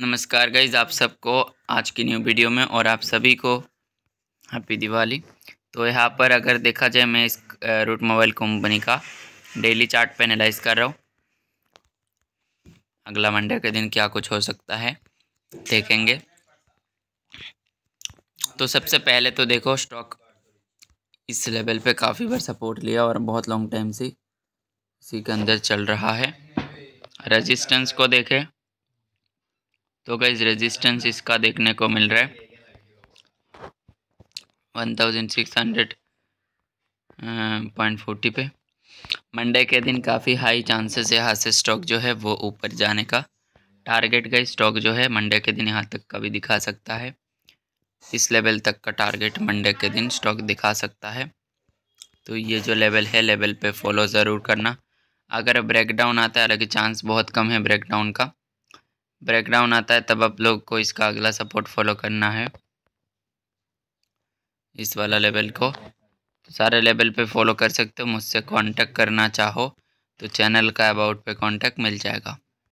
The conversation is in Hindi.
नमस्कार गाइज आप सबको आज की न्यू वीडियो में और आप सभी को हैप्पी दिवाली तो यहाँ पर अगर देखा जाए मैं इस रूट मोबाइल कंपनी का डेली चार्ट पे एनालाइज कर रहा हूँ अगला मंडे के दिन क्या कुछ हो सकता है देखेंगे तो सबसे पहले तो देखो स्टॉक इस लेवल पे काफ़ी बार सपोर्ट लिया और बहुत लॉन्ग टाइम से इसी के अंदर चल रहा है रेजिस्टेंस को देखें तो गाइज रेजिस्टेंस इसका देखने को मिल रहा है one thousand six hundred point forty पे मंडे के दिन काफ़ी हाई चांसेस है यहाँ से स्टॉक जो है वो ऊपर जाने का टारगेट गई स्टॉक जो है मंडे के दिन यहाँ तक का भी दिखा सकता है इस लेवल तक का टारगेट मंडे के दिन स्टॉक दिखा सकता है तो ये जो लेवल है लेवल पे फॉलो ज़रूर करना अगर ब्रेकडाउन आता है हालांकि चांस बहुत कम है ब्रेकडाउन का ब्रेकडाउन आता है तब आप लोग को इसका अगला सपोर्ट फॉलो करना है इस वाला लेवल को तो सारे लेवल पे फॉलो कर सकते हो मुझसे कांटेक्ट करना चाहो तो चैनल का अबाउट पे कांटेक्ट मिल जाएगा